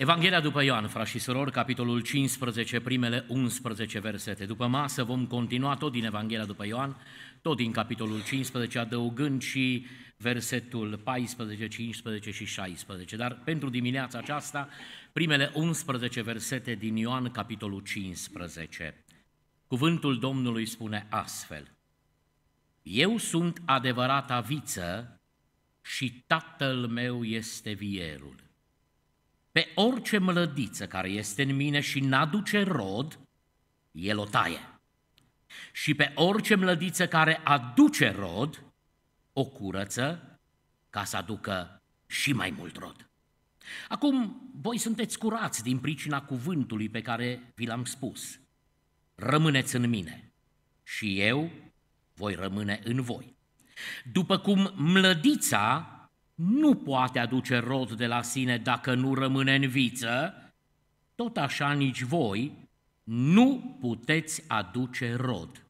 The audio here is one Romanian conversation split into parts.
Evanghelia după Ioan, frați și surori, capitolul 15, primele 11 versete. După masă vom continua tot din Evanghelia după Ioan, tot din capitolul 15, adăugând și versetul 14, 15 și 16. Dar pentru dimineața aceasta, primele 11 versete din Ioan, capitolul 15. Cuvântul Domnului spune astfel, Eu sunt adevărata viță și tatăl meu este vierul. Pe orice mlădiță care este în mine și n-aduce rod, el o taie. Și pe orice mlădiță care aduce rod, o curăță ca să aducă și mai mult rod. Acum, voi sunteți curați din pricina cuvântului pe care vi l-am spus. Rămâneți în mine și eu voi rămâne în voi. După cum mlădița nu poate aduce rod de la sine dacă nu rămâne în viță, tot așa nici voi nu puteți aduce rod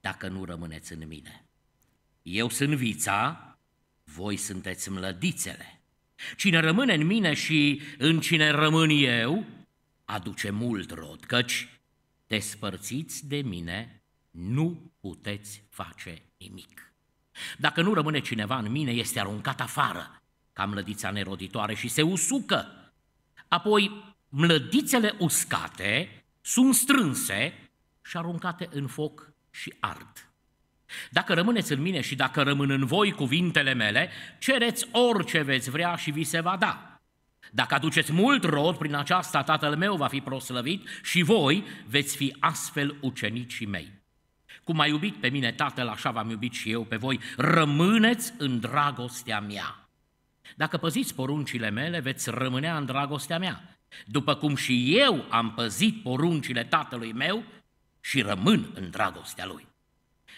dacă nu rămâneți în mine. Eu sunt vița, voi sunteți mlădițele. Cine rămâne în mine și în cine rămân eu, aduce mult rod, căci despărțiți de mine nu puteți face nimic. Dacă nu rămâne cineva în mine, este aruncat afară, ca mlădița neroditoare și se usucă. Apoi, mlădițele uscate sunt strânse și aruncate în foc și ard. Dacă rămâneți în mine și dacă rămân în voi cuvintele mele, cereți orice veți vrea și vi se va da. Dacă aduceți mult rod, prin aceasta Tatăl meu va fi proslăvit și voi veți fi astfel ucenicii mei. Cum m-a iubit pe mine Tatăl, așa v-am iubit și eu pe voi. Rămâneți în dragostea mea. Dacă păziți poruncile mele, veți rămâne în dragostea mea. După cum și eu am păzit poruncile Tatălui meu și rămân în dragostea lui.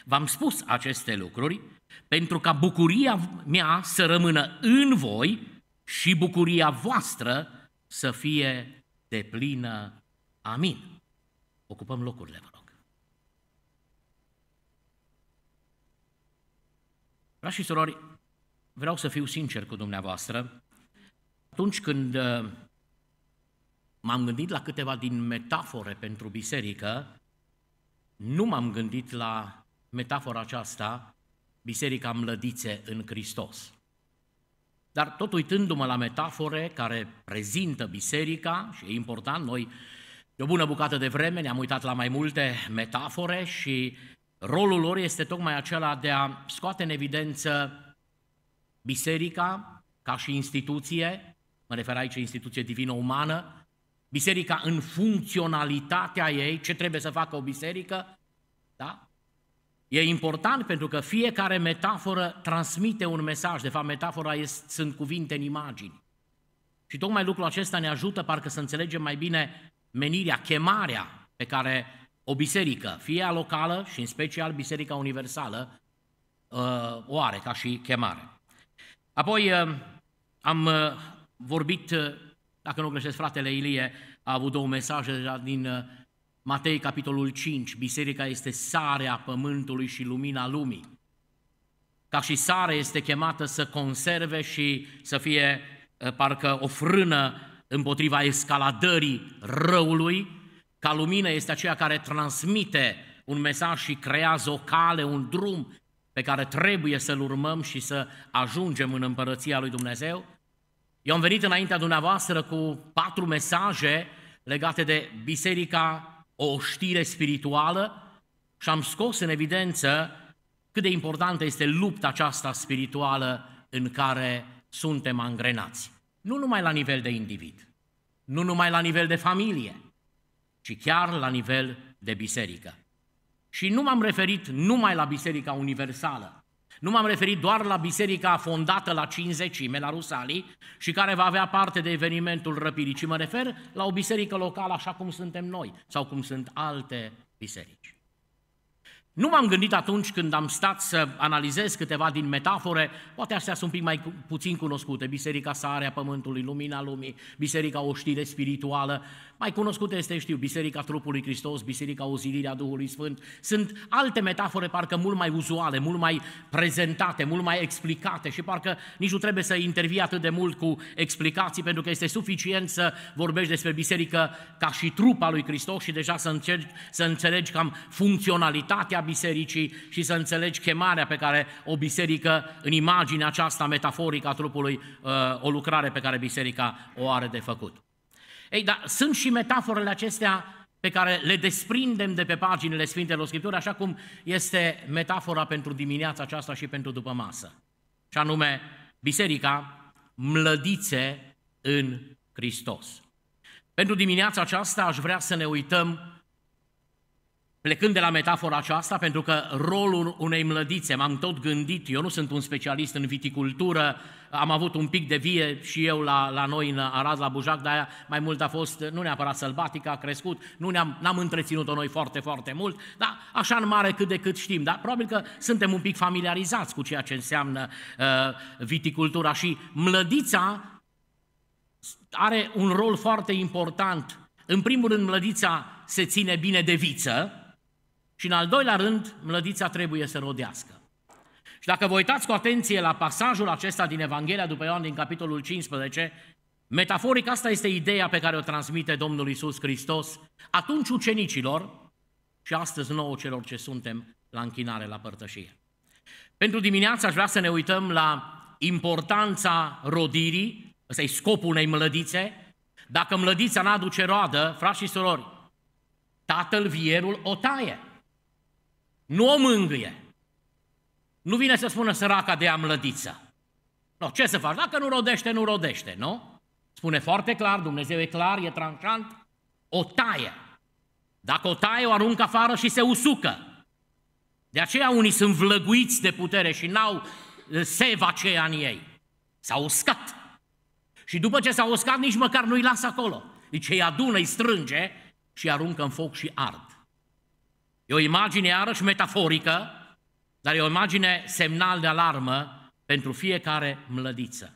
V-am spus aceste lucruri pentru ca bucuria mea să rămână în voi și bucuria voastră să fie deplină. Amin. Ocupăm locurile, vă rog. Frați și surori, vreau să fiu sincer cu dumneavoastră. Atunci când uh, m-am gândit la câteva din metafore pentru biserică, nu m-am gândit la metafora aceasta, Biserica Mlădițe în Hristos. Dar tot uitându-mă la metafore care prezintă biserica, și e important, noi de o bună bucată de vreme ne-am uitat la mai multe metafore și Rolul lor este tocmai acela de a scoate în evidență biserica ca și instituție, mă refer aici instituție divină-umană, biserica în funcționalitatea ei, ce trebuie să facă o biserică, da? E important pentru că fiecare metaforă transmite un mesaj, de fapt metafora este, sunt cuvinte în imagini. Și tocmai lucrul acesta ne ajută parcă să înțelegem mai bine menirea, chemarea pe care o biserică, fie a locală și în special Biserica Universală, uh, o are ca și chemare. Apoi uh, am uh, vorbit, dacă nu greșesc, fratele Ilie a avut două mesaje deja din Matei, capitolul 5. Biserica este sarea pământului și lumina lumii. Ca și sare este chemată să conserve și să fie parcă o frână împotriva escaladării răului, ca lumină este aceea care transmite un mesaj și creează o cale, un drum pe care trebuie să-l urmăm și să ajungem în împărăția lui Dumnezeu. Eu am venit înaintea dumneavoastră cu patru mesaje legate de biserica, o știre spirituală și am scos în evidență cât de importantă este lupta aceasta spirituală în care suntem angrenați. Nu numai la nivel de individ, nu numai la nivel de familie, ci chiar la nivel de biserică. Și nu m-am referit numai la Biserica Universală, nu m-am referit doar la biserica fondată la cinzecime, la Rusalii, și care va avea parte de evenimentul răpirii, ci mă refer la o biserică locală așa cum suntem noi sau cum sunt alte biserici. Nu m-am gândit atunci când am stat să analizez câteva din metafore, poate astea sunt un pic mai puțin cunoscute, Biserica Sarea Pământului, Lumina Lumii, Biserica Oștire spirituală, mai cunoscute este, știu, Biserica Trupului Hristos, Biserica Ozilirea Duhului Sfânt. Sunt alte metafore parcă mult mai uzuale, mult mai prezentate, mult mai explicate și parcă nici nu trebuie să intervii atât de mult cu explicații, pentru că este suficient să vorbești despre biserică ca și trupa lui Hristos și deja să înțelegi, să înțelegi cam funcționalitatea bisericii și să înțelegi chemarea pe care o biserică, în imaginea aceasta metaforică a trupului, uh, o lucrare pe care biserica o are de făcut. Ei, dar sunt și metaforele acestea pe care le desprindem de pe paginile Sfintelor Scripturi, așa cum este metafora pentru dimineața aceasta și pentru după masă. Și anume, biserica mlădițe în Hristos. Pentru dimineața aceasta aș vrea să ne uităm Plecând de la metafora aceasta, pentru că rolul unei mlădițe, m-am tot gândit, eu nu sunt un specialist în viticultură, am avut un pic de vie și eu la, la noi în Arad, la Bujac, dar mai mult a fost, nu neapărat sălbatică, a crescut, nu ne-am, n-am întreținut-o noi foarte, foarte mult, dar așa în mare cât de cât știm, dar probabil că suntem un pic familiarizați cu ceea ce înseamnă uh, viticultura și mlădița are un rol foarte important. În primul rând, mlădița se ține bine de viță, și în al doilea rând, mlădița trebuie să rodească. Și dacă vă uitați cu atenție la pasajul acesta din Evanghelia după Ioan din capitolul 15, metaforic asta este ideea pe care o transmite Domnul Isus Hristos atunci ucenicilor și astăzi nouă celor ce suntem la închinare, la părtășie. Pentru dimineața aș vrea să ne uităm la importanța rodirii, ăsta e scopul unei mlădițe, dacă mlădița n-aduce roadă, frați și sorori, tatăl vierul o taie. Nu o mângâie. Nu vine să spună săraca de amlădiță. No, ce să faci? Dacă nu rodește, nu rodește, nu? Spune foarte clar, Dumnezeu e clar, e tranșant, o taie. Dacă o taie, o aruncă afară și se usucă. De aceea unii sunt vlăguiți de putere și n-au uh, seva aceea în ei. S-au uscat. Și după ce s-au uscat, nici măcar nu-i lasă acolo. Deci îi adună, îi strânge și aruncă în foc și ard. E o imagine iarăși metaforică, dar e o imagine semnal de alarmă pentru fiecare mlădiță.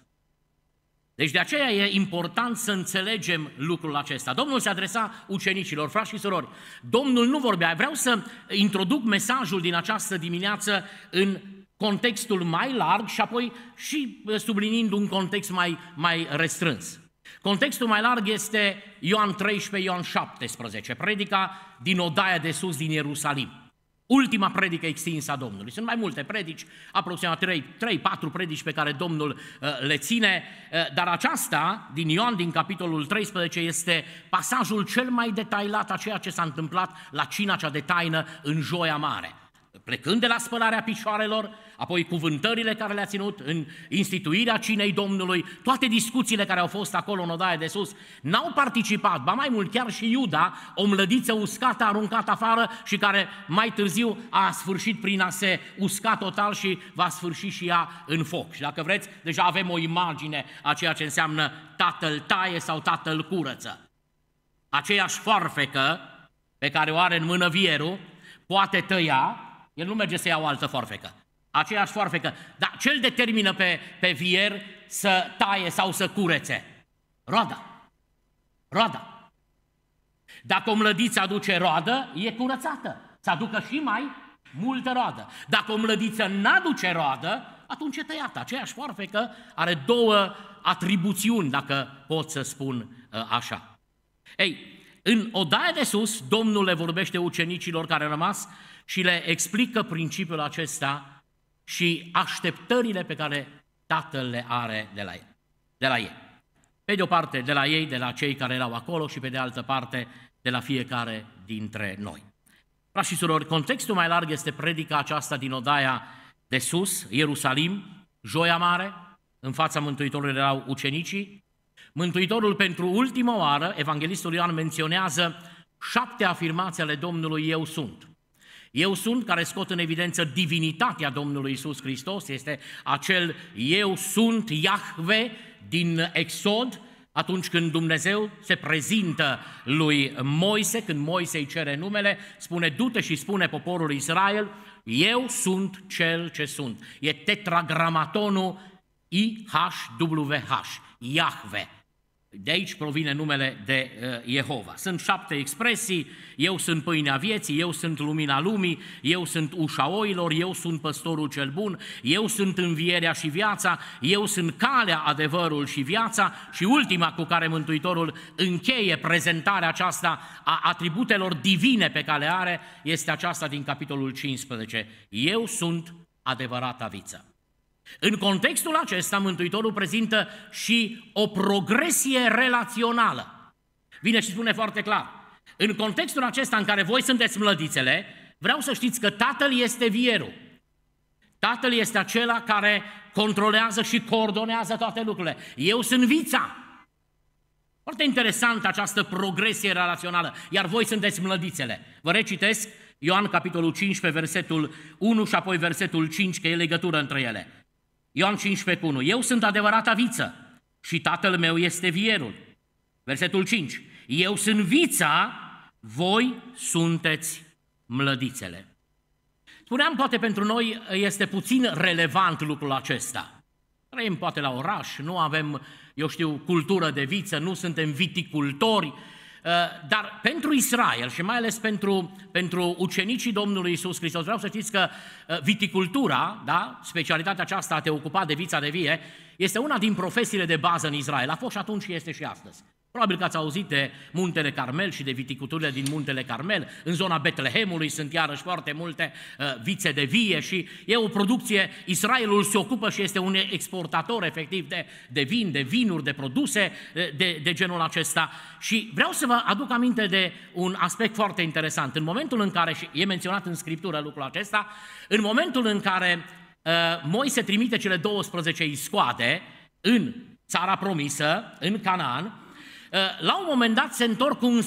Deci de aceea e important să înțelegem lucrul acesta. Domnul se adresa ucenicilor, frați și surori. Domnul nu vorbea. Vreau să introduc mesajul din această dimineață în contextul mai larg și apoi și eh, sublinind un context mai, mai restrâns. Contextul mai larg este Ioan 13, Ioan 17, predica din Odaia de sus din Ierusalim. Ultima predică extinsă a Domnului. Sunt mai multe predici, aproximativ 3-4 predici pe care Domnul uh, le ține, uh, dar aceasta, din Ioan, din capitolul 13, este pasajul cel mai detailat a ceea ce s-a întâmplat la cina cea de taină în Joia Mare. Plecând de la spălarea picioarelor, apoi cuvântările care le-a ținut în instituirea cinei Domnului, toate discuțiile care au fost acolo în odaia de sus, n-au participat, ba mai mult chiar și Iuda, o mlădiță uscată, aruncată afară și care mai târziu a sfârșit prin a se usca total și va sfârși și ea în foc. Și dacă vreți, deja avem o imagine a ceea ce înseamnă tatăl taie sau tatăl curăță. Aceeași foarfecă pe care o are în mână vierul, poate tăia, el nu merge să ia o altă forfecă aceeași foarfecă, dar ce îl determină pe, pe vier să taie sau să curețe? Roada. Roada. Dacă o mlădiță aduce roadă, e curățată. Să aducă și mai multă roadă. Dacă o mlădiță n-aduce roadă, atunci e tăiată. Aceeași foarfecă are două atribuțiuni, dacă pot să spun uh, așa. Ei, în odaia de sus, Domnul le vorbește ucenicilor care rămas și le explică principiul acesta și așteptările pe care tatăl le are de la, el, de la ei. Pe de o parte de la ei, de la cei care erau acolo și pe de altă parte de la fiecare dintre noi. Frați și surori, contextul mai larg este predica aceasta din Odaia de sus, Ierusalim, Joia Mare, în fața Mântuitorului erau ucenicii. Mântuitorul pentru ultima oară, Evanghelistul Ioan menționează șapte afirmații ale Domnului Eu sunt. Eu sunt care scot în evidență divinitatea Domnului Isus Hristos, este acel eu sunt Iahve din Exod, atunci când Dumnezeu se prezintă lui Moise, când Moise îi cere numele, spune, du-te și spune poporul Israel, eu sunt cel ce sunt. E tetragramatonul IHWH, Iahve, de aici provine numele de uh, Jehova. Sunt șapte expresii, eu sunt pâinea vieții, eu sunt lumina lumii, eu sunt ușa oilor, eu sunt păstorul cel bun, eu sunt învierea și viața, eu sunt calea, adevărul și viața și ultima cu care Mântuitorul încheie prezentarea aceasta a atributelor divine pe care le are este aceasta din capitolul 15. Eu sunt adevărata viță. În contextul acesta, Mântuitorul prezintă și o progresie relațională. Vine și spune foarte clar. În contextul acesta în care voi sunteți mlădițele, vreau să știți că Tatăl este vierul. Tatăl este acela care controlează și coordonează toate lucrurile. Eu sunt vița. Foarte interesantă această progresie relațională. Iar voi sunteți mlădițele. Vă recitesc Ioan capitolul 15, versetul 1 și apoi versetul 5, că e legătură între ele. Ioan 15 1. Eu sunt adevărata viță și tatăl meu este vierul. Versetul 5. Eu sunt vița, voi sunteți mlădițele. Spuneam, poate pentru noi este puțin relevant lucrul acesta. Trăim poate la oraș, nu avem, eu știu, cultură de viță, nu suntem viticultori, Uh, dar pentru Israel și mai ales pentru, pentru ucenicii Domnului Isus Hristos, vreau să știți că uh, viticultura, da, specialitatea aceasta a te ocupa de vița de vie, este una din profesiile de bază în Israel. A fost și atunci și este și astăzi. Probabil că ați auzit de Muntele Carmel și de viticulturile din Muntele Carmel. În zona Betlehemului sunt iarăși foarte multe uh, vițe de vie și e o producție, Israelul se ocupă și este un exportator efectiv de, de vin, de vinuri, de produse uh, de, de genul acesta. Și vreau să vă aduc aminte de un aspect foarte interesant. În momentul în care, și e menționat în Scriptură lucrul acesta, în momentul în care uh, Moise trimite cele 12 iscoade în țara promisă, în Canaan, Eh, la un moment dat se întorc cu un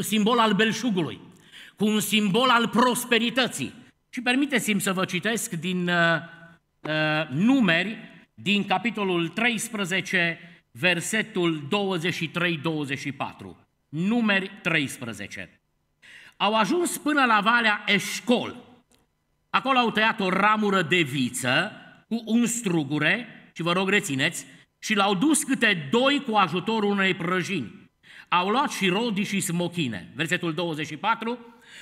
simbol al belșugului, cu un simbol al prosperității. Și permiteți-mi să vă citesc din uh, numeri, din capitolul 13, versetul 23-24. Numeri 13. Au ajuns până la valea Eșcol. Acolo au tăiat o ramură de viță cu un strugure, și vă rog rețineți, și l-au dus câte doi cu ajutorul unei prăjini. Au luat și rodi și smochine. Versetul 24,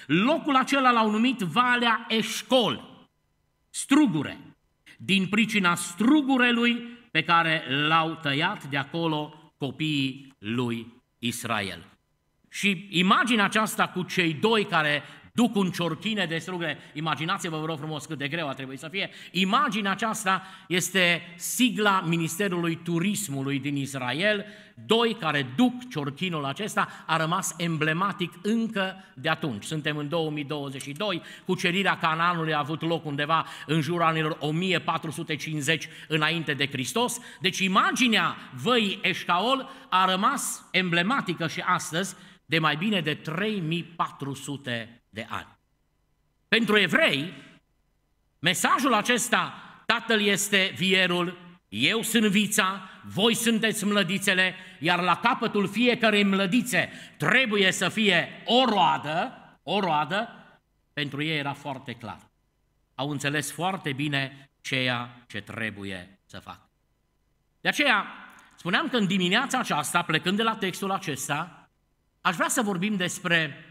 locul acela l-au numit Valea Eșcol, strugure, din pricina strugurelui pe care l-au tăiat de acolo copiii lui Israel. Și imaginea aceasta cu cei doi care Duc un ciorchine de strugure. Imaginați-vă, vă rog frumos, cât de greu a trebuit să fie. Imaginea aceasta este sigla Ministerului Turismului din Israel. Doi care duc ciorchinul acesta a rămas emblematic încă de atunci. Suntem în 2022, cucerirea Canaanului a avut loc undeva în jurul anilor 1450 înainte de Hristos. Deci imaginea văii Eșcaol a rămas emblematică și astăzi de mai bine de 3400 de ani. Pentru evrei, mesajul acesta, Tatăl este vierul, eu sunt vița, voi sunteți mlădițele, iar la capătul fiecărei mlădițe trebuie să fie o roadă, o roadă, pentru ei era foarte clar. Au înțeles foarte bine ceea ce trebuie să fac. De aceea, spuneam că în dimineața aceasta, plecând de la textul acesta, aș vrea să vorbim despre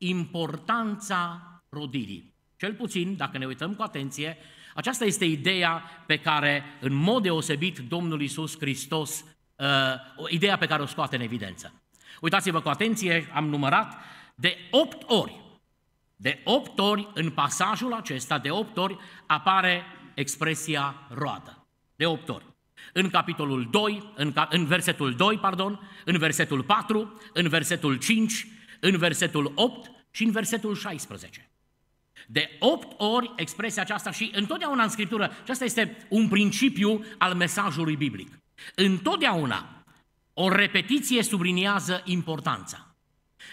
importanța rodirii. Cel puțin, dacă ne uităm cu atenție, aceasta este ideea pe care, în mod deosebit, Domnul Isus Hristos, uh, ideea pe care o scoate în evidență. Uitați-vă cu atenție, am numărat de opt ori, de opt ori în pasajul acesta, de opt ori apare expresia roadă. De opt ori. În capitolul 2, în, în versetul 2, pardon, în versetul 4, în versetul 5, în versetul 8 și în versetul 16. De 8 ori expresia aceasta și întotdeauna în Scriptură, și asta este un principiu al mesajului biblic. Întotdeauna o repetiție subliniază importanța.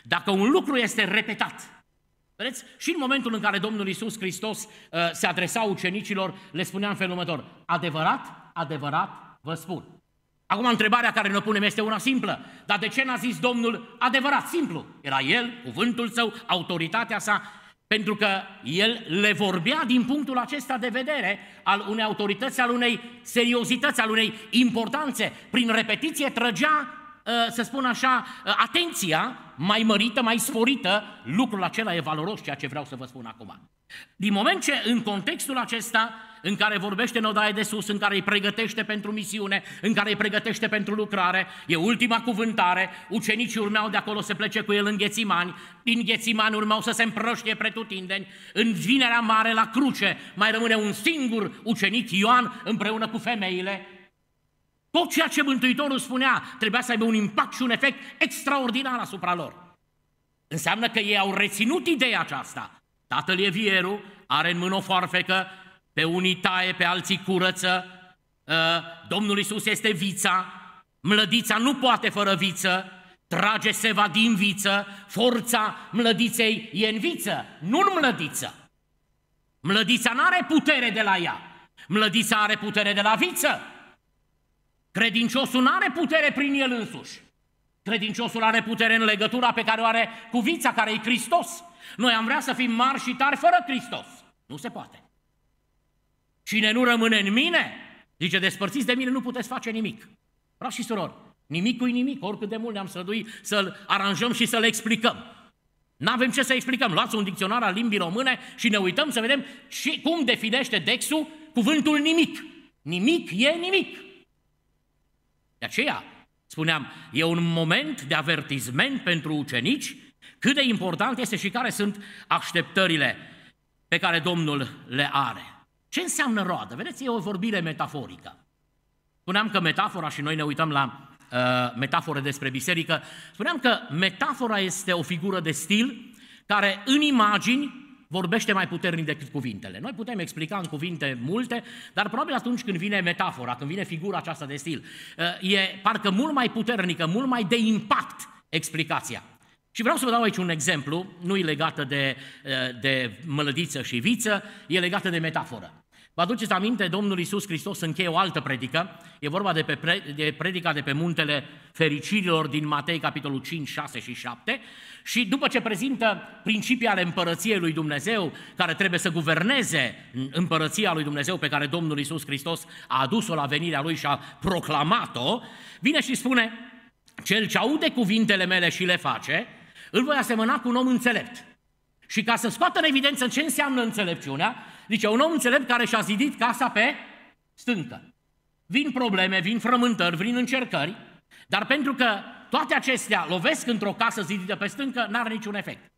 Dacă un lucru este repetat, Vedeți? Și în momentul în care Domnul Isus Hristos uh, se adresa ucenicilor, le spunea în felul următor, adevărat, adevărat vă spun. Acum întrebarea care ne punem este una simplă. Dar de ce n-a zis Domnul adevărat, simplu? Era El, cuvântul Său, autoritatea Sa, pentru că El le vorbea din punctul acesta de vedere al unei autorități, al unei seriozități, al unei importanțe. Prin repetiție trăgea, ă, să spun așa, ă, atenția mai mărită, mai sporită. Lucrul acela e valoros, ceea ce vreau să vă spun acum. Din moment ce în contextul acesta în care vorbește în de sus, în care îi pregătește pentru misiune, în care îi pregătește pentru lucrare, e ultima cuvântare, ucenicii urmeau de acolo să plece cu el în Ghețimani, din Ghețimani urmau să se împrăștie pretutindeni, în vinerea mare la cruce mai rămâne un singur ucenic, Ioan, împreună cu femeile, tot ceea ce Mântuitorul spunea trebuia să aibă un impact și un efect extraordinar asupra lor. Înseamnă că ei au reținut ideea aceasta. Tatăl Evieru are în mână o foarfecă pe unii taie, pe alții curăță, ă, Domnul Isus este vița, mlădița nu poate fără viță, trage seva din viță, forța mlădiței e în viță, nu în mlădiță. Mlădița nu are putere de la ea, mlădița are putere de la viță. Credinciosul nu are putere prin el însuși. Credinciosul are putere în legătura pe care o are cu vița, care e Hristos. Noi am vrea să fim mari și tari fără Hristos. Nu se poate. Cine nu rămâne în mine, zice, despărțiți de mine, nu puteți face nimic. Frați și surori, nimic cu nimic, oricât de mult ne-am străduit să-l aranjăm și să-l explicăm. Nu avem ce să explicăm. Luați un dicționar al limbii române și ne uităm să vedem și cum definește Dexul cuvântul nimic. Nimic e nimic. De aceea, spuneam, e un moment de avertizment pentru ucenici cât de important este și care sunt așteptările pe care Domnul le are. Ce înseamnă roadă? Vedeți, e o vorbire metaforică. Spuneam că metafora, și noi ne uităm la uh, metafore despre biserică, spuneam că metafora este o figură de stil care în imagini vorbește mai puternic decât cuvintele. Noi putem explica în cuvinte multe, dar probabil atunci când vine metafora, când vine figura aceasta de stil, uh, e parcă mult mai puternică, mult mai de impact explicația. Și vreau să vă dau aici un exemplu, nu e legată de, eh, de mălădiță și viță, e legată de metaforă. Vă aduceți aminte, Domnul Iisus Hristos încheie o altă predică, e vorba de, pe pre, de predica de pe muntele fericirilor din Matei, capitolul 5, 6 și 7, și după ce prezintă principii ale împărăției lui Dumnezeu, care trebuie să guverneze împărăția lui Dumnezeu pe care Domnul Iisus Hristos a adus-o la venirea lui și a proclamat-o, vine și spune, cel ce aude cuvintele mele și le face, îl voi asemăna cu un om înțelept. Și ca să scoată în evidență ce înseamnă înțelepciunea, zice, un om înțelept care și-a zidit casa pe stâncă. Vin probleme, vin frământări, vin încercări, dar pentru că toate acestea lovesc într-o casă zidită pe stâncă, n-are niciun efect.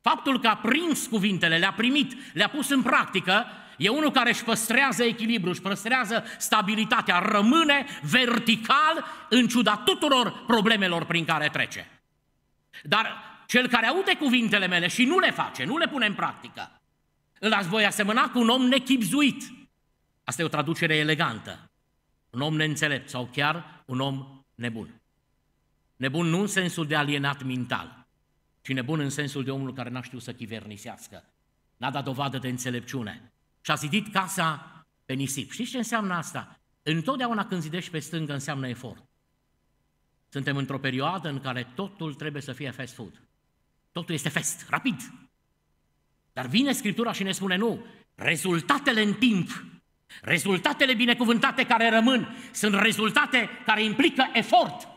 Faptul că a prins cuvintele, le-a primit, le-a pus în practică, e unul care își păstrează echilibru, își păstrează stabilitatea, rămâne vertical în ciuda tuturor problemelor prin care trece. Dar cel care aude cuvintele mele și nu le face, nu le pune în practică, îl ați voi asemăna cu un om nechipzuit. Asta e o traducere elegantă. Un om neînțelept sau chiar un om nebun. Nebun nu în sensul de alienat mental, ci nebun în sensul de omul care n-a știut să chivernisească. N-a dat dovadă de înțelepciune. Și a zidit casa pe nisip. Știți ce înseamnă asta? Întotdeauna când zidești pe stângă înseamnă efort. Suntem într-o perioadă în care totul trebuie să fie fast food. Totul este fest, rapid. Dar vine Scriptura și ne spune nu, rezultatele în timp, rezultatele binecuvântate care rămân, sunt rezultate care implică efort,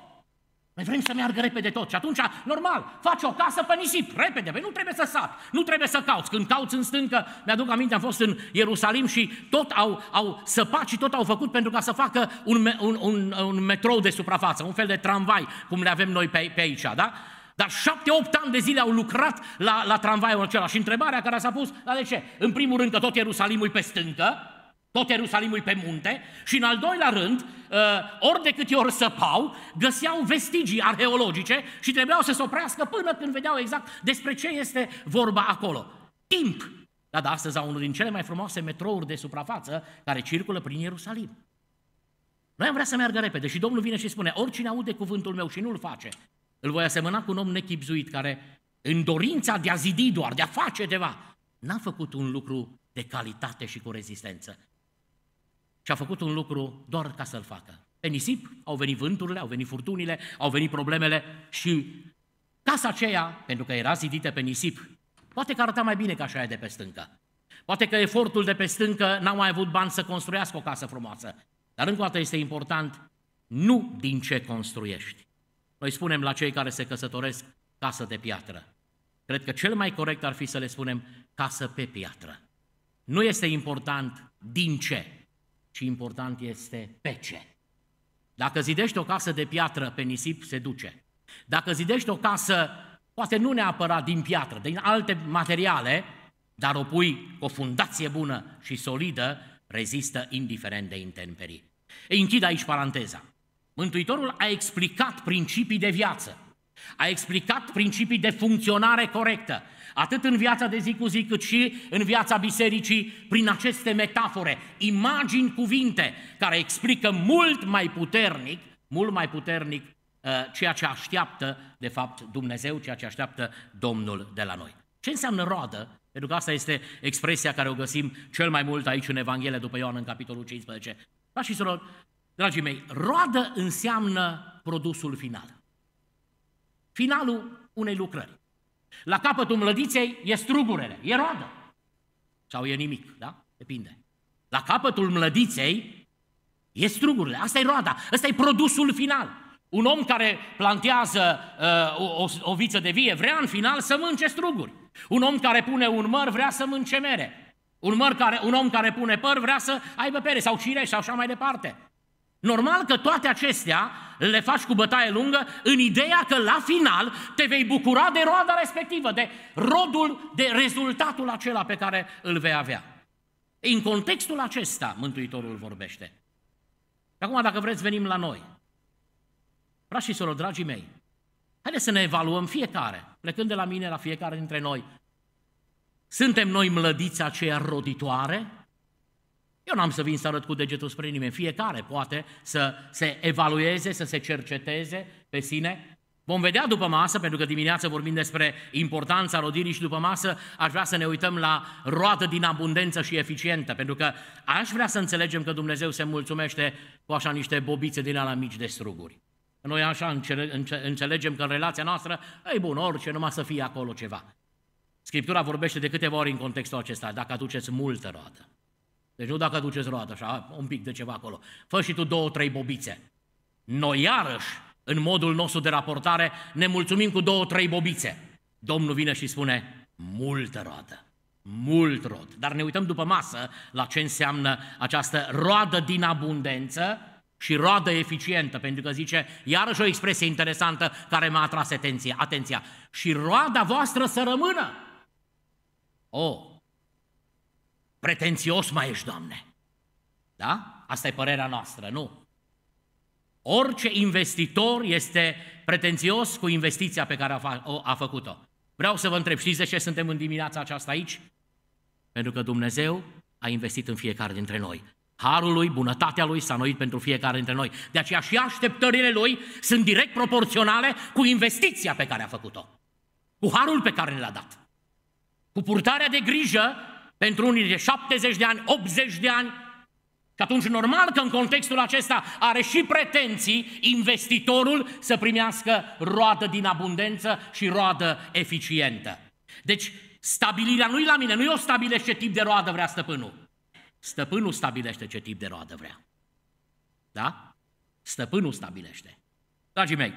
noi vrem să meargă repede tot și atunci, normal, faci o casă pe nisip, repede, băi, nu trebuie să sapi, nu trebuie să cauți. Când cauți în stâncă, mi-aduc aminte, am fost în Ierusalim și tot au, au săpat și tot au făcut pentru ca să facă un, un, un, un metrou de suprafață, un fel de tramvai, cum le avem noi pe, pe aici, da? Dar șapte-opt ani de zile au lucrat la, la tramvaiul acela și întrebarea care s-a pus, dar de ce? În primul rând că tot Ierusalimul e pe stâncă, tot Ierusalimul pe munte, și în al doilea rând, uh, ori de câte ori săpau, găseau vestigii arheologice și trebuiau să se oprească până când vedeau exact despre ce este vorba acolo. Timp! Da, da, astăzi au unul din cele mai frumoase metrouri de suprafață care circulă prin Ierusalim. Noi am vrea să meargă repede și Domnul vine și spune, oricine aude cuvântul meu și nu-l face, îl voi asemăna cu un om nechipzuit care, în dorința de a zidi doar, de a face ceva, n-a făcut un lucru de calitate și cu rezistență. Și a făcut un lucru doar ca să-l facă. Pe nisip au venit vânturile, au venit furtunile, au venit problemele și casa aceea, pentru că era zidită pe nisip, poate că arăta mai bine ca așa de pe stâncă. Poate că efortul de pe stâncă n-a mai avut bani să construiască o casă frumoasă. Dar încă o dată este important, nu din ce construiești. Noi spunem la cei care se căsătoresc casă de piatră. Cred că cel mai corect ar fi să le spunem casă pe piatră. Nu este important din ce, ci important este pe ce. Dacă zidești o casă de piatră pe nisip, se duce. Dacă zidești o casă, poate nu neapărat din piatră, din alte materiale, dar o pui cu o fundație bună și solidă, rezistă indiferent de intemperii. Ei, închid aici paranteza. Mântuitorul a explicat principii de viață, a explicat principii de funcționare corectă, atât în viața de zi cu zi, cât și în viața bisericii, prin aceste metafore, imagini, cuvinte, care explică mult mai puternic, mult mai puternic uh, ceea ce așteaptă, de fapt, Dumnezeu, ceea ce așteaptă Domnul de la noi. Ce înseamnă roadă? Pentru că asta este expresia care o găsim cel mai mult aici în Evanghelie după Ioan, în capitolul 15. Da și soror, dragii mei, roadă înseamnă produsul final. Finalul unei lucrări. La capătul mlădiței e strugurele, e roadă. Sau e nimic, da? Depinde. La capătul mlădiței e strugurile, asta e roada, asta e produsul final. Un om care plantează uh, o, o viță de vie vrea în final să mânce struguri. Un om care pune un măr vrea să mânce mere. Un, măr care, un om care pune păr vrea să aibă pere sau cireș sau așa mai departe. Normal că toate acestea le faci cu bătaie lungă, în ideea că la final te vei bucura de roada respectivă, de rodul, de rezultatul acela pe care îl vei avea. În contextul acesta, Mântuitorul vorbește. Acum, dacă vreți, venim la noi. Frați și dragii mei, haideți să ne evaluăm fiecare, plecând de la mine la fiecare dintre noi. Suntem noi mlădița aceea roditoare eu n-am să vin să arăt cu degetul spre nimeni. Fiecare poate să se evalueze, să se cerceteze pe sine. Vom vedea după masă, pentru că dimineața vorbim despre importanța rodirii și după masă aș vrea să ne uităm la roadă din abundență și eficientă, pentru că aș vrea să înțelegem că Dumnezeu se mulțumește cu așa niște bobițe din ala mici de struguri. Noi așa înțelegem că în relația noastră, ei bun, orice, numai să fie acolo ceva. Scriptura vorbește de câteva ori în contextul acesta, dacă aduceți multă roadă. Deci nu dacă duceți roată așa, un pic de ceva acolo. Fă și tu două, trei bobițe. Noi iarăși, în modul nostru de raportare, ne mulțumim cu două, trei bobițe. Domnul vine și spune, multă roată, mult rod. Dar ne uităm după masă la ce înseamnă această roadă din abundență și roadă eficientă, pentru că zice, iarăși o expresie interesantă care m-a atras atenția, atenția, și roada voastră să rămână. Oh, pretențios mai ești, Doamne. Da? Asta e părerea noastră, nu? Orice investitor este pretențios cu investiția pe care a, fa- a făcut-o. Vreau să vă întreb, știți de ce suntem în dimineața aceasta aici? Pentru că Dumnezeu a investit în fiecare dintre noi. Harul lui, bunătatea lui s-a noit pentru fiecare dintre noi. De aceea și așteptările lui sunt direct proporționale cu investiția pe care a făcut-o. Cu harul pe care ne l-a dat. Cu purtarea de grijă pentru unii de 70 de ani, 80 de ani. Și atunci normal că în contextul acesta are și pretenții investitorul să primească roadă din abundență și roadă eficientă. Deci stabilirea nu-i la mine, nu eu stabilește ce tip de roadă vrea stăpânul. Stăpânul stabilește ce tip de roadă vrea. Da? Stăpânul stabilește. Dragii mei,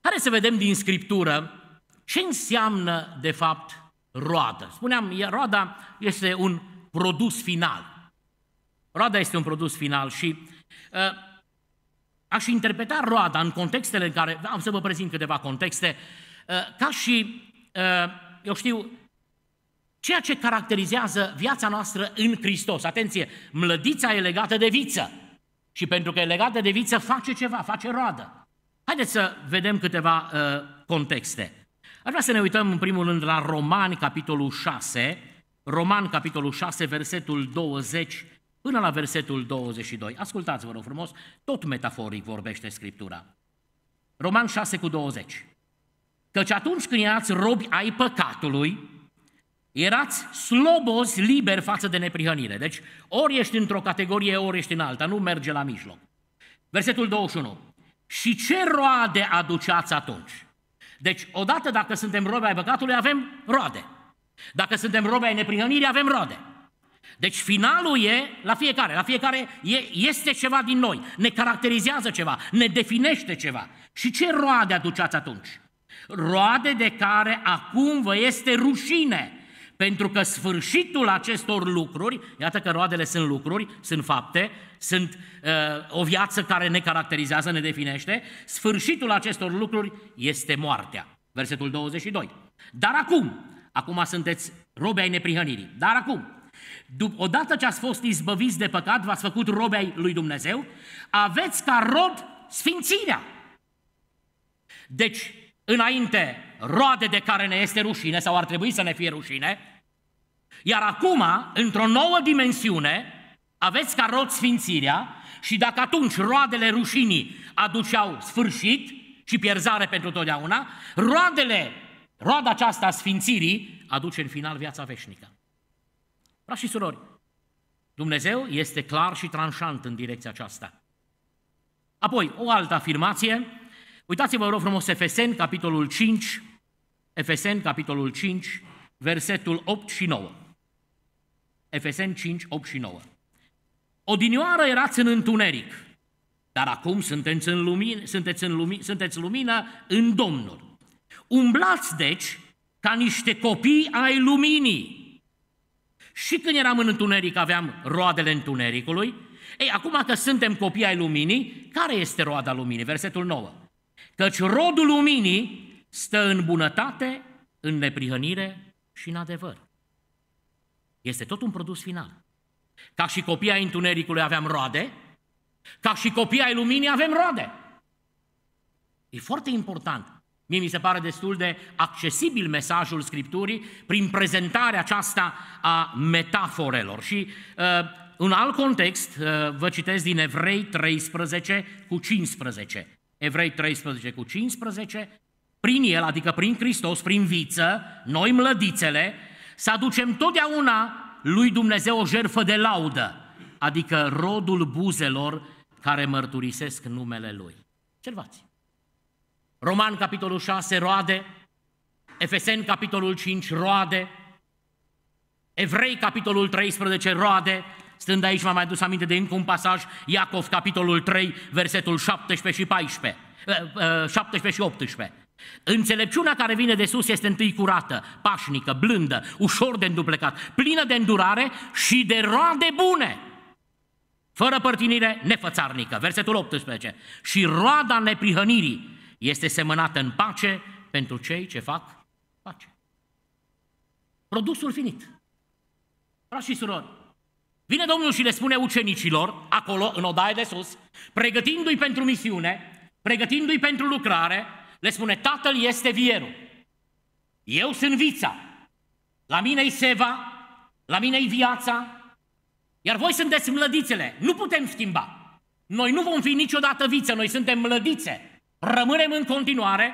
Care să vedem din Scriptură ce înseamnă, de fapt, roadă. Spuneam, roada este un produs final. Roada este un produs final și uh, aș interpreta roada în contextele în care, am să vă prezint câteva contexte, uh, ca și, uh, eu știu, ceea ce caracterizează viața noastră în Hristos. Atenție, mlădița e legată de viță și pentru că e legată de viță face ceva, face roadă. Haideți să vedem câteva uh, contexte. Aș vrea să ne uităm în primul rând la Romani, capitolul 6, Roman, capitolul 6, versetul 20 până la versetul 22. Ascultați, vă rog frumos, tot metaforic vorbește Scriptura. Roman 6 cu 20. Căci atunci când erați robi ai păcatului, erați slobozi liberi față de neprihănire. Deci ori ești într-o categorie, ori ești în alta, nu merge la mijloc. Versetul 21. Și ce roade aduceați atunci? Deci, odată dacă suntem robe ai păcatului, avem roade. Dacă suntem robe ai neprihănirii, avem roade. Deci finalul e la fiecare, la fiecare e, este ceva din noi, ne caracterizează ceva, ne definește ceva. Și ce roade aduceați atunci? Roade de care acum vă este rușine. Pentru că sfârșitul acestor lucruri, iată că roadele sunt lucruri, sunt fapte, sunt uh, o viață care ne caracterizează, ne definește, sfârșitul acestor lucruri este moartea. Versetul 22. Dar acum, acum sunteți robe ai neprihănirii, dar acum, după, odată ce ați fost izbăviți de păcat, v-ați făcut robe ai lui Dumnezeu, aveți ca rob sfințirea. Deci, înainte roade de care ne este rușine sau ar trebui să ne fie rușine, iar acum, într-o nouă dimensiune, aveți ca rod sfințirea și dacă atunci roadele rușinii aduceau sfârșit și pierzare pentru totdeauna, roadele, roada aceasta a sfințirii aduce în final viața veșnică. Frați și surori, Dumnezeu este clar și tranșant în direcția aceasta. Apoi, o altă afirmație, Uitați-vă, rog frumos, Efesen, capitolul 5, Efesen, capitolul 5, versetul 8 și 9. Efesen 5, 8 și 9. Odinioară erați în întuneric, dar acum sunteți, în lumină, sunteți, în lumină, sunteți lumină în Domnul. Umblați, deci, ca niște copii ai luminii. Și când eram în întuneric aveam roadele întunericului. Ei, acum că suntem copii ai luminii, care este roada luminii? Versetul 9. Căci rodul luminii stă în bunătate, în neprihănire și în adevăr. Este tot un produs final. Ca și copii ai întunericului aveam roade, ca și copii ai luminii avem roade. E foarte important. Mie mi se pare destul de accesibil mesajul Scripturii prin prezentarea aceasta a metaforelor. Și uh, în alt context, uh, vă citesc din Evrei 13 cu 15. Evrei 13 cu 15, prin El, adică prin Hristos, prin viță, noi mlădițele, să aducem totdeauna lui Dumnezeu o jerfă de laudă, adică rodul buzelor care mărturisesc numele Lui. Observați! Roman, capitolul 6, roade, Efesen, capitolul 5, roade, Evrei, capitolul 13, roade, Stând aici, m-am mai dus aminte de încă un pasaj, Iacov, capitolul 3, versetul 17 și 14, 17 eh, eh, și 18. Înțelepciunea care vine de sus este întâi curată, pașnică, blândă, ușor de înduplecat, plină de îndurare și de roade bune, fără părtinire nefățarnică. Versetul 18. Și roada neprihănirii este semănată în pace pentru cei ce fac pace. Produsul finit. Frați și surori, Vine Domnul și le spune ucenicilor, acolo, în odaie de sus, pregătindu-i pentru misiune, pregătindu-i pentru lucrare, le spune, Tatăl este vierul. Eu sunt vița. La mine-i seva, la mine-i viața, iar voi sunteți mlădițele. Nu putem schimba. Noi nu vom fi niciodată viță, noi suntem mlădițe. Rămânem în continuare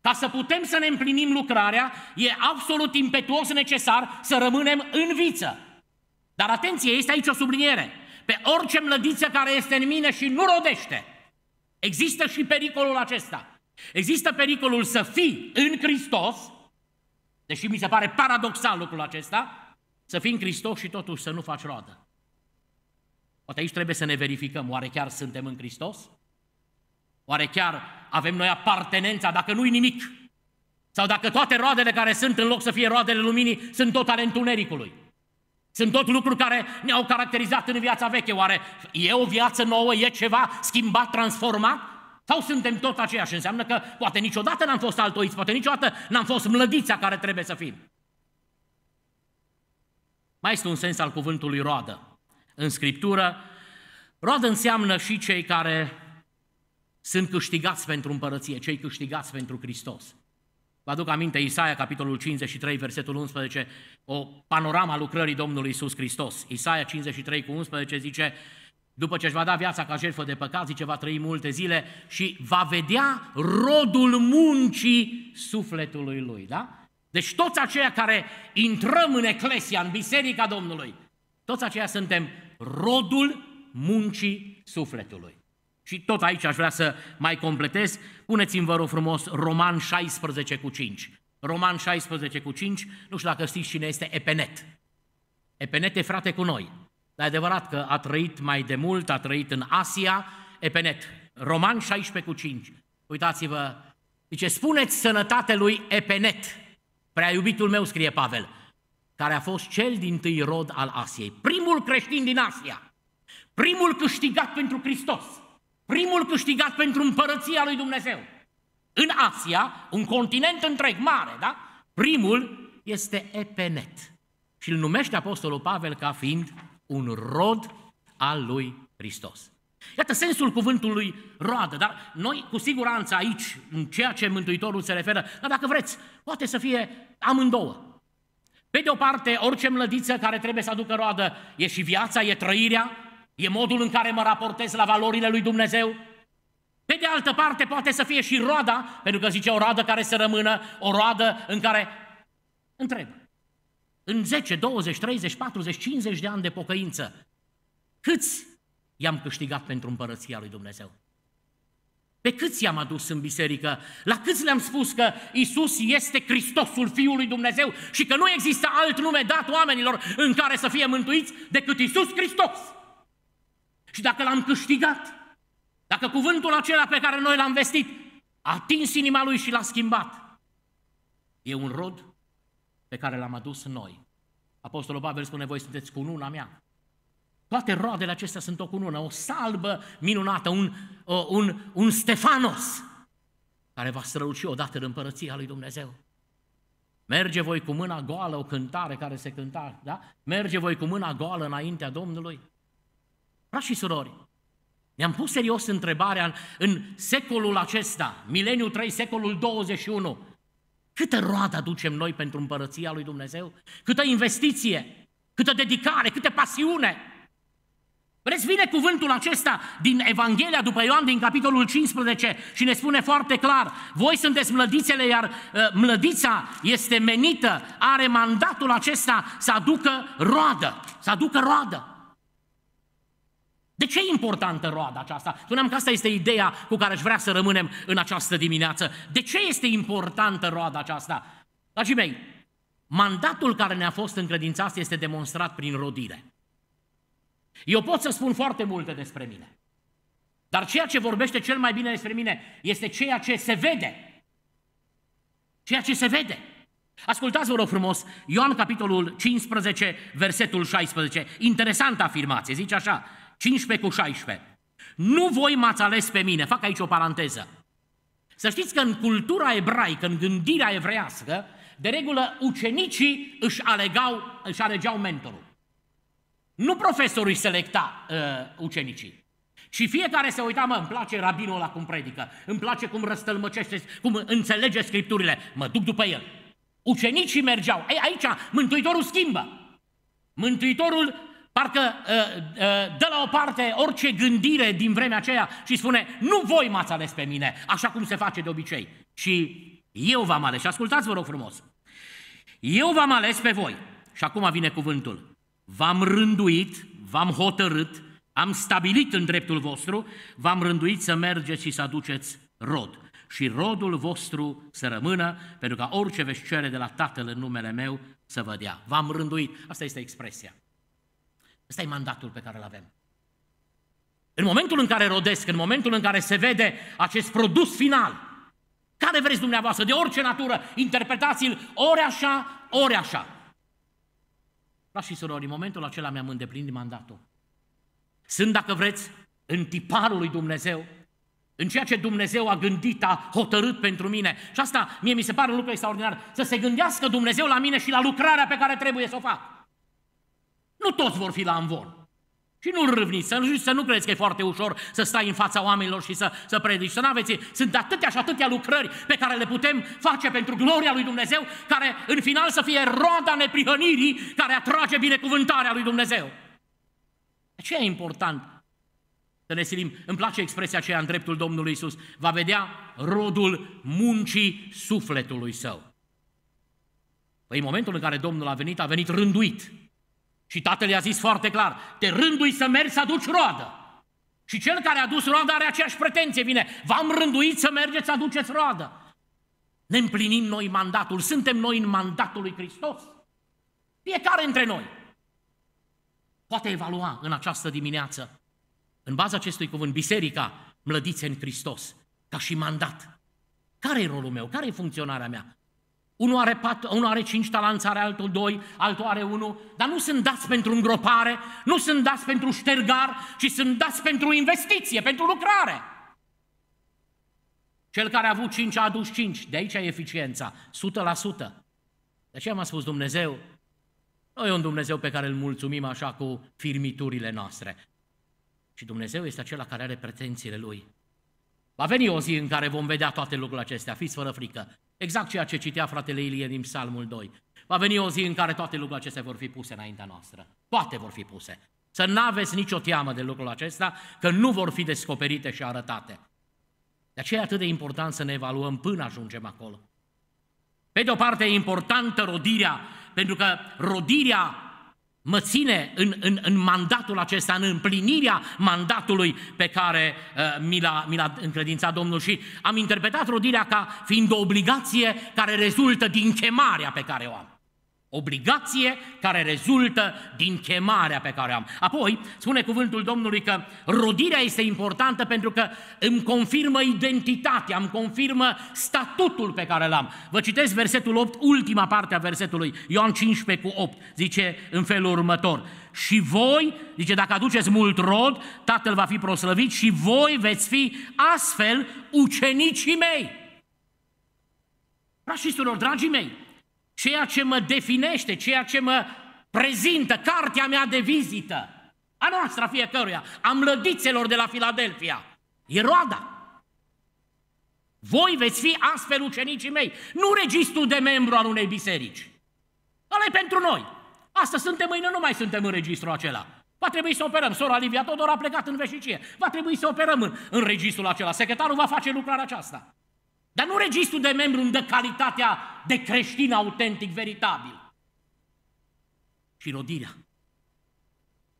ca să putem să ne împlinim lucrarea, e absolut impetuos necesar să rămânem în viță. Dar atenție, este aici o subliniere. Pe orice mlădiță care este în mine și nu rodește, există și pericolul acesta. Există pericolul să fii în Hristos, deși mi se pare paradoxal lucrul acesta, să fii în Hristos și totuși să nu faci roadă. Poate aici trebuie să ne verificăm, oare chiar suntem în Hristos? Oare chiar avem noi apartenența, dacă nu-i nimic? Sau dacă toate roadele care sunt, în loc să fie roadele luminii, sunt tot ale întunericului? Sunt tot lucruri care ne-au caracterizat în viața veche. Oare e o viață nouă, e ceva schimbat, transformat? Sau suntem tot aceiași? Înseamnă că poate niciodată n-am fost altoiți, poate niciodată n-am fost mlădița care trebuie să fim. Mai este un sens al cuvântului roadă. În Scriptură, roadă înseamnă și cei care sunt câștigați pentru împărăție, cei câștigați pentru Hristos. Vă aduc aminte Isaia, capitolul 53, versetul 11, o panorama lucrării Domnului Isus Hristos. Isaia 53 cu 11 zice, după ce își va da viața ca jertfă de păcat, zice, va trăi multe zile și va vedea rodul muncii sufletului lui, da? Deci toți aceia care intrăm în Eclesia, în Biserica Domnului, toți aceia suntem rodul muncii sufletului. Și tot aici aș vrea să mai completez Puneți-mi, vă rog frumos, Roman 16 cu 5. Roman 16 cu 5, nu știu dacă știți cine este Epenet. Epenet e frate cu noi. Dar e adevărat că a trăit mai de mult, a trăit în Asia, Epenet. Roman 16 cu 5. Uitați-vă, zice, spuneți sănătate lui Epenet, prea iubitul meu, scrie Pavel, care a fost cel din tâi rod al Asiei, primul creștin din Asia, primul câștigat pentru Hristos, primul câștigat pentru împărăția lui Dumnezeu. În Asia, un continent întreg mare, da? Primul este Epenet. Și îl numește Apostolul Pavel ca fiind un rod al lui Hristos. Iată sensul cuvântului roadă, dar noi cu siguranță aici, în ceea ce Mântuitorul se referă, dar dacă vreți, poate să fie amândouă. Pe de o parte, orice mlădiță care trebuie să aducă roadă e și viața, e trăirea, E modul în care mă raportez la valorile lui Dumnezeu? Pe de altă parte, poate să fie și roada, pentru că zice o roadă care să rămână, o roadă în care întreb. În 10, 20, 30, 40, 50 de ani de pocăință, câți i-am câștigat pentru împărăția lui Dumnezeu? Pe câți i-am adus în biserică? La câți le-am spus că Isus este Hristosul Fiului Dumnezeu și că nu există alt nume dat oamenilor în care să fie mântuiți decât Isus Hristos? Și dacă l-am câștigat, dacă cuvântul acela pe care noi l-am vestit a atins inima lui și l-a schimbat, e un rod pe care l-am adus noi. Apostolul Pavel spune, voi sunteți una mea. Toate roadele acestea sunt o cunună, o salbă minunată, un, un, un Stefanos care va străluci odată în împărăția lui Dumnezeu. Merge voi cu mâna goală, o cântare care se cânta, da? Merge voi cu mâna goală înaintea Domnului. Frați și surori, ne-am pus serios întrebarea în, în secolul acesta, mileniul 3, secolul 21, câtă roadă aducem noi pentru împărăția lui Dumnezeu? Câtă investiție, câtă dedicare, câtă pasiune? Vreți, vine cuvântul acesta din Evanghelia după Ioan, din capitolul 15 și ne spune foarte clar, voi sunteți mlădițele, iar ă, mlădița este menită, are mandatul acesta să aducă roadă, să aducă roadă. De ce e importantă roada aceasta? Spuneam că asta este ideea cu care aș vrea să rămânem în această dimineață. De ce este importantă roada aceasta? Dragii mei, mandatul care ne-a fost încredințat este demonstrat prin rodire. Eu pot să spun foarte multe despre mine. Dar ceea ce vorbește cel mai bine despre mine este ceea ce se vede. Ceea ce se vede. Ascultați-vă rog frumos, Ioan capitolul 15, versetul 16. Interesantă afirmație, zice așa. 15 cu 16. Nu voi m-ați ales pe mine. Fac aici o paranteză. Să știți că în cultura ebraică, în gândirea evrească, de regulă ucenicii își, alegau, își alegeau mentorul. Nu profesorul îi selecta uh, ucenicii. Și fiecare se uita, mă, îmi place rabinul ăla cum predică, îmi place cum răstălmăcește, cum înțelege scripturile, mă duc după el. Ucenicii mergeau. Ei, aici Mântuitorul schimbă. Mântuitorul Parcă uh, uh, dă la o parte orice gândire din vremea aceea și spune, nu voi m-ați ales pe mine, așa cum se face de obicei, și eu v-am ales. Și ascultați, vă rog frumos. Eu v-am ales pe voi. Și acum vine cuvântul. V-am rânduit, v-am hotărât, am stabilit în dreptul vostru, v-am rânduit să mergeți și să aduceți rod. Și rodul vostru să rămână, pentru ca orice veți cere de la Tatăl în numele meu să vă dea. V-am rânduit. Asta este expresia. Ăsta e mandatul pe care îl avem. În momentul în care rodesc, în momentul în care se vede acest produs final, care vreți dumneavoastră, de orice natură, interpretați-l ori așa, ori așa. La și surori, în momentul acela mi-am îndeplinit mandatul. Sunt, dacă vreți, în tiparul lui Dumnezeu, în ceea ce Dumnezeu a gândit, a hotărât pentru mine. Și asta mie mi se pare un lucru extraordinar. Să se gândească Dumnezeu la mine și la lucrarea pe care trebuie să o fac. Nu toți vor fi la amvon. Și nu-l râvniți, să nu, să nu credeți că e foarte ușor să stai în fața oamenilor și să, să predici, să nu aveți. Sunt atâtea și atâtea lucrări pe care le putem face pentru gloria lui Dumnezeu, care în final să fie roada neprihănirii care atrage binecuvântarea lui Dumnezeu. Ce e important să ne silim? Îmi place expresia aceea în dreptul Domnului Isus. Va vedea rodul muncii sufletului său. Păi în momentul în care Domnul a venit, a venit rânduit. Și tatăl i-a zis foarte clar, te rândui să mergi să aduci roadă. Și cel care a adus roadă are aceeași pretenție, vine, v-am rânduit să mergeți să aduceți roadă. Ne împlinim noi mandatul, suntem noi în mandatul lui Hristos. Fiecare între noi poate evalua în această dimineață, în baza acestui cuvânt, biserica, mlădiță în Hristos, ca și mandat. Care e rolul meu? Care e funcționarea mea? Unul are, pat, unul are cinci talanți, are altul doi, altul are unul, dar nu sunt dați pentru îngropare, nu sunt dați pentru ștergar, ci sunt dați pentru investiție, pentru lucrare. Cel care a avut cinci a adus cinci, de aici e eficiența, 100%. De aceea m-a spus Dumnezeu, nu e un Dumnezeu pe care îl mulțumim așa cu firmiturile noastre. Și Dumnezeu este acela care are pretențiile Lui. Va veni o zi în care vom vedea toate lucrurile acestea, fiți fără frică. Exact ceea ce citea fratele Ilie din Psalmul 2. Va veni o zi în care toate lucrurile acestea vor fi puse înaintea noastră. Toate vor fi puse. Să nu aveți nicio teamă de lucrul acesta, că nu vor fi descoperite și arătate. De aceea e atât de important să ne evaluăm până ajungem acolo. Pe de o parte e importantă rodirea, pentru că rodirea mă ține în, în, în mandatul acesta, în împlinirea mandatului pe care uh, mi l-a, mi l-a încredințat Domnul și am interpretat rodirea ca fiind o obligație care rezultă din chemarea pe care o am. Obligație care rezultă din chemarea pe care o am. Apoi, spune cuvântul Domnului că rodirea este importantă pentru că îmi confirmă identitatea, îmi confirmă statutul pe care l-am. Vă citesc versetul 8, ultima parte a versetului, Ioan 15 cu 8, zice în felul următor. Și voi, zice, dacă aduceți mult rod, Tatăl va fi proslăvit și voi veți fi astfel ucenicii mei. Rașistilor, dragii mei, ceea ce mă definește, ceea ce mă prezintă, cartea mea de vizită, a noastră a fiecăruia, a mlădițelor de la Filadelfia, e roada. Voi veți fi astfel ucenicii mei, nu registru de membru al unei biserici. Ăla e pentru noi. Asta suntem, mâine nu mai suntem în registrul acela. Va trebui să operăm. Sora Livia Todor a plecat în veșnicie. Va trebui să operăm în, în registrul acela. Secretarul va face lucrarea aceasta. Dar nu registrul de membru îmi dă calitatea de creștin autentic, veritabil. Și rodirea.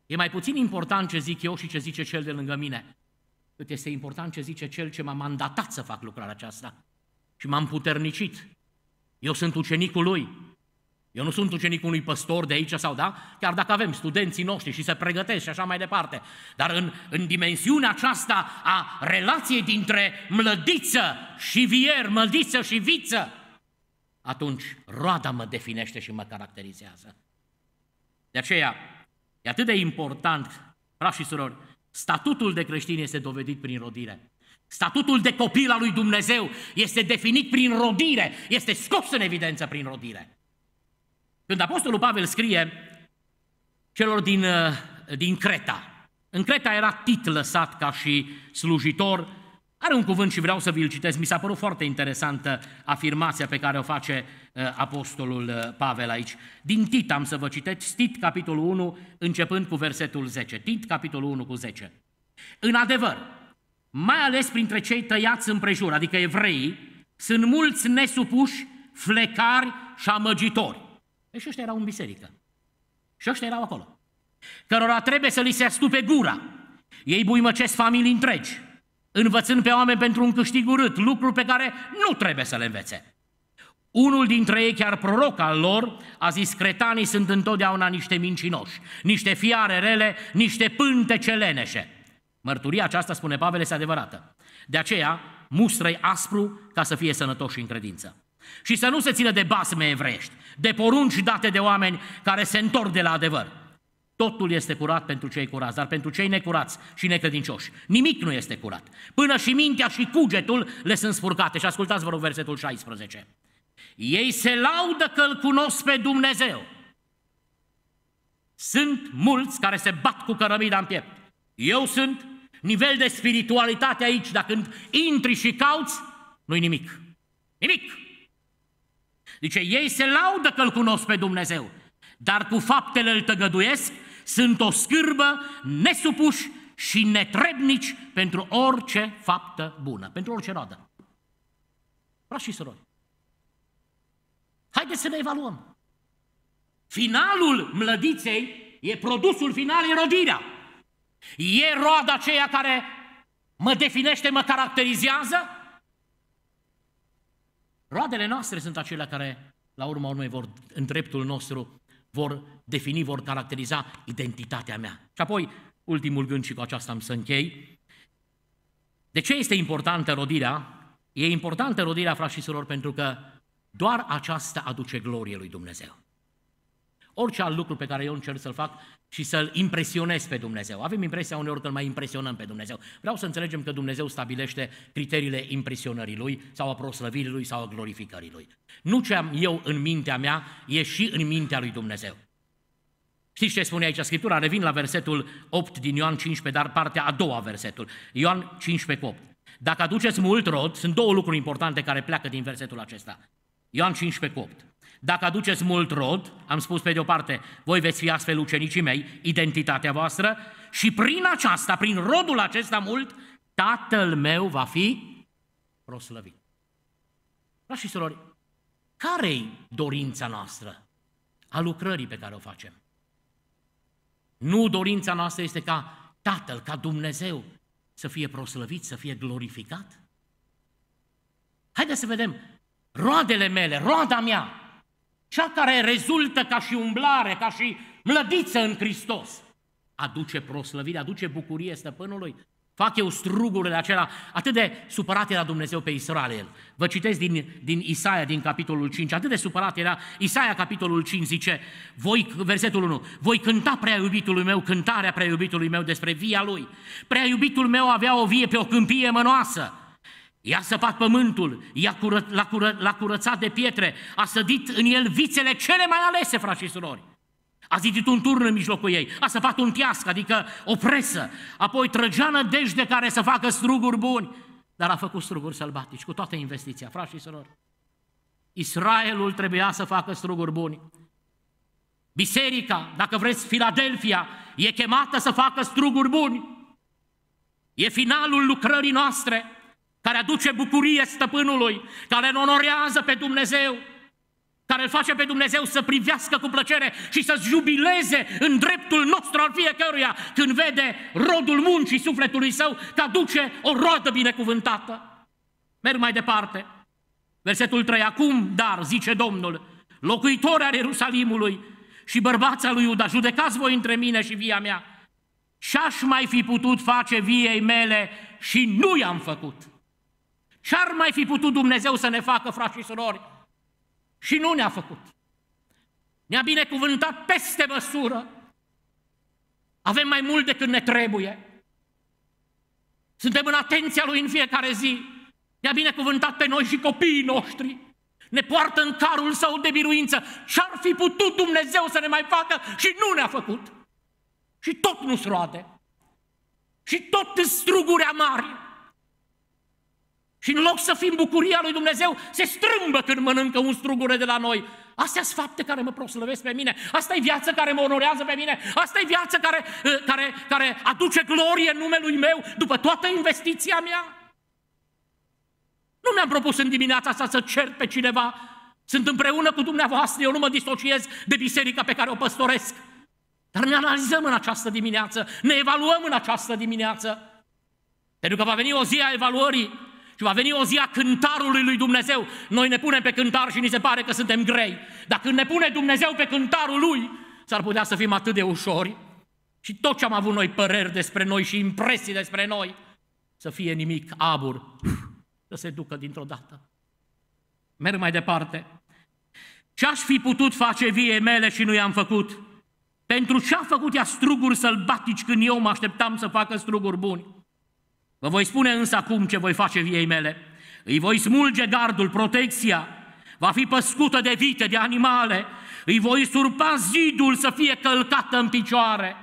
E mai puțin important ce zic eu și ce zice cel de lângă mine, cât este important ce zice cel ce m-a mandatat să fac lucrarea aceasta. Și m-am puternicit. Eu sunt ucenicul lui, eu nu sunt ucenic unui păstor de aici sau da, chiar dacă avem studenții noștri și se pregătesc și așa mai departe. Dar în, în dimensiunea aceasta a relației dintre mlădiță și vier, mlădiță și viță, atunci roada mă definește și mă caracterizează. De aceea, e atât de important, frați și surori, statutul de creștin este dovedit prin rodire. Statutul de copil al lui Dumnezeu este definit prin rodire, este scos în evidență prin rodire. Când Apostolul Pavel scrie celor din, uh, din Creta, în Creta era Tit lăsat ca și slujitor, are un cuvânt și vreau să vi-l citesc, mi s-a părut foarte interesantă afirmația pe care o face uh, Apostolul uh, Pavel aici. Din Tit am să vă citesc, Tit capitolul 1, începând cu versetul 10. Tit capitolul 1 cu 10. În adevăr, mai ales printre cei tăiați împrejur, adică evreii, sunt mulți nesupuși, flecari și amăgitori Păi și ăștia erau în biserică. Și ăștia erau acolo. Cărora trebuie să li se astupe gura. Ei buimăcesc familii întregi, învățând pe oameni pentru un câștig urât, lucruri pe care nu trebuie să le învețe. Unul dintre ei, chiar proroc al lor, a zis, cretanii sunt întotdeauna niște mincinoși, niște fiare rele, niște pânte celeneșe. Mărturia aceasta, spune Pavel, este adevărată. De aceea, mustră aspru ca să fie sănătoși în credință. Și să nu se țină de basme evrești, de porunci date de oameni care se întorc de la adevăr. Totul este curat pentru cei curați, dar pentru cei necurați și necredincioși. Nimic nu este curat. Până și mintea și cugetul le sunt spurcate. Și ascultați, vă rog, versetul 16. Ei se laudă că îl cunosc pe Dumnezeu. Sunt mulți care se bat cu cărămida în piept. Eu sunt. Nivel de spiritualitate aici, dacă intri și cauți, nu-i nimic. Nimic! Zice, ei se laudă că îl cunosc pe Dumnezeu, dar cu faptele îl tăgăduiesc, sunt o scârbă, nesupuși și netrebnici pentru orice faptă bună, pentru orice roadă. Frați și surori, haideți să ne evaluăm. Finalul mlădiței e produsul final, e rodirea. E roada aceea care mă definește, mă caracterizează, Roadele noastre sunt acelea care, la urma urmei, vor, în dreptul nostru, vor defini, vor caracteriza identitatea mea. Și apoi, ultimul gând și cu aceasta am să închei. De ce este importantă rodirea? E importantă rodirea, frați și surori, pentru că doar aceasta aduce glorie lui Dumnezeu. Orice alt lucru pe care eu încerc să-l fac și să-l impresionez pe Dumnezeu. Avem impresia uneori că îl mai impresionăm pe Dumnezeu. Vreau să înțelegem că Dumnezeu stabilește criteriile impresionării Lui sau a proslăvirii Lui sau a glorificării Lui. Nu ce am eu în mintea mea, e și în mintea Lui Dumnezeu. Știți ce spune aici Scriptura? Revin la versetul 8 din Ioan 15, dar partea a doua versetul. Ioan 15 8. Dacă aduceți mult rod, sunt două lucruri importante care pleacă din versetul acesta. Ioan 15 8. Dacă aduceți mult rod, am spus pe de-o parte, voi veți fi astfel ucenicii mei, identitatea voastră, și prin aceasta, prin rodul acesta mult, Tatăl meu va fi proslăvit. Frați și surori, care-i dorința noastră a lucrării pe care o facem? Nu dorința noastră este ca Tatăl, ca Dumnezeu, să fie proslăvit, să fie glorificat? Haideți să vedem roadele mele, roada mea, cea care rezultă ca și umblare, ca și mlădiță în Hristos, aduce proslăvire, aduce bucurie stăpânului. Fac eu strugurile acelea, atât de supărat era Dumnezeu pe Israel. Vă citesc din, din Isaia, din capitolul 5, atât de supărat era Isaia, capitolul 5, zice, voi, versetul 1, voi cânta prea iubitului meu, cântarea prea iubitului meu despre via lui. Prea iubitul meu avea o vie pe o câmpie mănoasă, I-a săpat pământul, i-a cură, l-a, cură, l-a curățat de pietre, a sădit în el vițele cele mai alese, frați și surori. A zidit un turn în mijlocul ei, a săpat un tiasc, adică o presă, apoi trăgea nădejde care să facă struguri buni, dar a făcut struguri sălbatici cu toată investiția, frați și surori. Israelul trebuia să facă struguri buni. Biserica, dacă vreți, Filadelfia, e chemată să facă struguri buni. E finalul lucrării noastre care aduce bucurie stăpânului, care îl onorează pe Dumnezeu, care îl face pe Dumnezeu să privească cu plăcere și să jubileze în dreptul nostru al fiecăruia când vede rodul muncii sufletului său că aduce o roadă binecuvântată. Merg mai departe. Versetul 3. Acum, dar, zice Domnul, locuitori al Ierusalimului și bărbața lui Iuda, judecați voi între mine și via mea. Și aș mai fi putut face viei mele și nu i-am făcut. Ce-ar mai fi putut Dumnezeu să ne facă, frați și surori? Și nu ne-a făcut. Ne-a binecuvântat peste măsură. Avem mai mult decât ne trebuie. Suntem în atenția Lui în fiecare zi. Ne-a binecuvântat pe noi și copiii noștri. Ne poartă în carul său de biruință. Și ar fi putut Dumnezeu să ne mai facă și nu ne-a făcut. Și tot nu-s roade. Și tot struguri amari. Și în loc să fim bucuria lui Dumnezeu, se strâmbă când mănâncă un strugure de la noi. Astea sunt fapte care mă proslăvesc pe mine. Asta e viața care mă onorează pe mine. Asta e viața care, eh, care, care aduce glorie numelui meu după toată investiția mea. Nu mi-am propus în dimineața asta să cer pe cineva. Sunt împreună cu dumneavoastră, eu nu mă disociez de biserica pe care o păstoresc. Dar ne analizăm în această dimineață, ne evaluăm în această dimineață. Pentru că va veni o zi a evaluării și va veni o zi a cântarului lui Dumnezeu. Noi ne punem pe cântar și ni se pare că suntem grei. Dar când ne pune Dumnezeu pe cântarul lui, s-ar putea să fim atât de ușori și tot ce am avut noi păreri despre noi și impresii despre noi, să fie nimic abur, să se ducă dintr-o dată. Merg mai departe. Ce aș fi putut face vie mele și nu i-am făcut? Pentru ce a făcut ea struguri sălbatici când eu mă așteptam să facă struguri buni? Vă voi spune însă acum ce voi face viei mele. Îi voi smulge gardul, protecția, va fi păscută de vite, de animale, îi voi surpa zidul să fie călcată în picioare.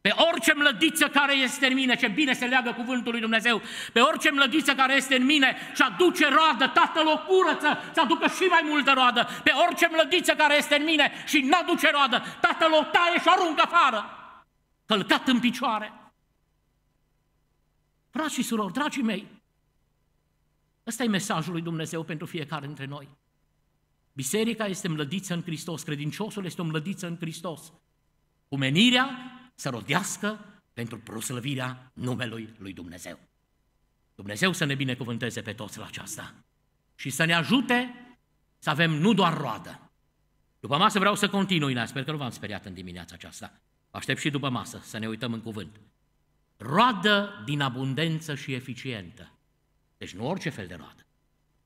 Pe orice mlădiță care este în mine, ce bine se leagă cuvântul lui Dumnezeu, pe orice mlădiță care este în mine și aduce roadă, Tatăl o curăță, să aducă și mai multă roadă. Pe orice mlădiță care este în mine și nu aduce roadă, Tatăl o taie și aruncă afară, călcat în picioare. Frați și surori, dragii mei, ăsta e mesajul lui Dumnezeu pentru fiecare dintre noi. Biserica este mlădiță în Hristos, credinciosul este o mlădiță în Hristos. Umenirea să rodească pentru proslăvirea numelui lui Dumnezeu. Dumnezeu să ne binecuvânteze pe toți la aceasta și să ne ajute să avem nu doar roadă. După masă vreau să continui, sper că nu v-am speriat în dimineața aceasta. Aștept și după masă să ne uităm în cuvânt roadă din abundență și eficientă. Deci nu orice fel de roadă.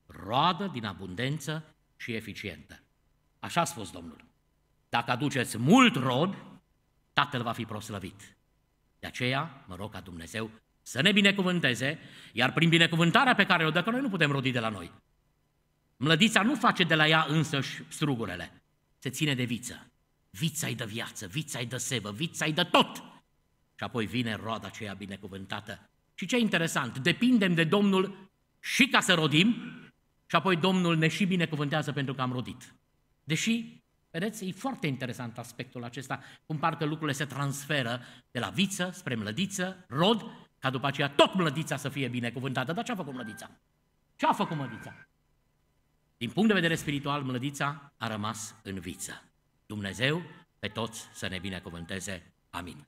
Roadă din abundență și eficientă. Așa a spus Domnul. Dacă aduceți mult rod, Tatăl va fi proslăvit. De aceea, mă rog ca Dumnezeu să ne binecuvânteze, iar prin binecuvântarea pe care o dă, că noi nu putem rodi de la noi. Mlădița nu face de la ea însăși strugurele. Se ține de viță. Vița-i dă viață, vița-i dă sevă, vița-i dă tot și apoi vine roada aceea binecuvântată. Și ce interesant, depindem de Domnul și ca să rodim, și apoi Domnul ne și binecuvântează pentru că am rodit. Deși, vedeți, e foarte interesant aspectul acesta, cum parcă lucrurile se transferă de la viță spre mlădiță, rod, ca după aceea tot mlădița să fie binecuvântată. Dar ce a făcut mlădița? Ce a făcut mlădița? Din punct de vedere spiritual, mlădița a rămas în viță. Dumnezeu pe toți să ne binecuvânteze. Amin.